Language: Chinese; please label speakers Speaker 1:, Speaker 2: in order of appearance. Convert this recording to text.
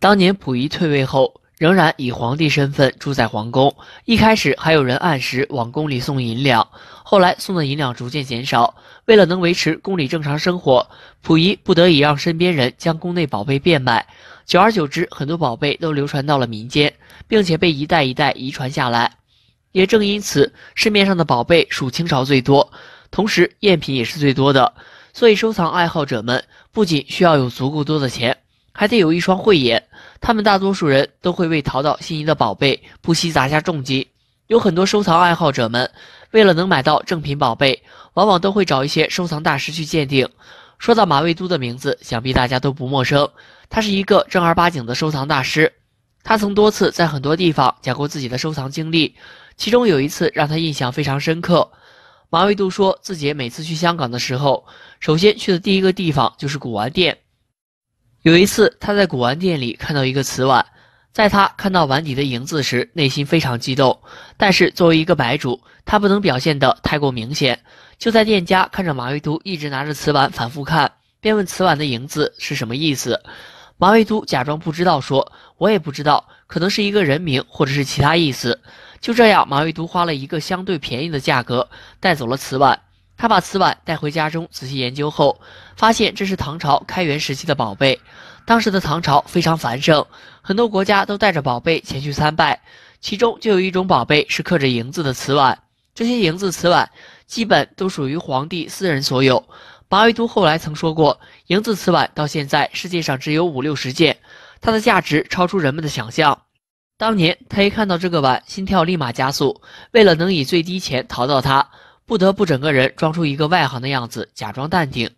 Speaker 1: 当年溥仪退位后，仍然以皇帝身份住在皇宫。一开始还有人按时往宫里送银两，后来送的银两逐渐减少。为了能维持宫里正常生活，溥仪不得已让身边人将宫内宝贝变卖。久而久之，很多宝贝都流传到了民间，并且被一代一代遗传下来。也正因此，市面上的宝贝属清朝最多，同时赝品也是最多的。所以，收藏爱好者们不仅需要有足够多的钱，还得有一双慧眼。他们大多数人都会为淘到心仪的宝贝不惜砸下重金。有很多收藏爱好者们，为了能买到正品宝贝，往往都会找一些收藏大师去鉴定。说到马未都的名字，想必大家都不陌生。他是一个正儿八经的收藏大师，他曾多次在很多地方讲过自己的收藏经历。其中有一次让他印象非常深刻。马未都说自己每次去香港的时候，首先去的第一个地方就是古玩店。有一次，他在古玩店里看到一个瓷碗，在他看到碗底的“银子时，内心非常激动。但是作为一个白主，他不能表现的太过明显。就在店家看着马未都一直拿着瓷碗反复看，便问瓷碗的“银子是什么意思。马未都假装不知道，说：“我也不知道，可能是一个人名，或者是其他意思。”就这样，马未都花了一个相对便宜的价格带走了瓷碗。他把瓷碗带回家中，仔细研究后，发现这是唐朝开元时期的宝贝。当时的唐朝非常繁盛，很多国家都带着宝贝前去参拜，其中就有一种宝贝是刻着“银字的瓷碗。这些“银字瓷碗基本都属于皇帝私人所有。马未都后来曾说过：“银字瓷碗到现在世界上只有五六十件，它的价值超出人们的想象。当年他一看到这个碗，心跳立马加速，为了能以最低钱淘到它。不得不整个人装出一个外行的样子，假装淡定。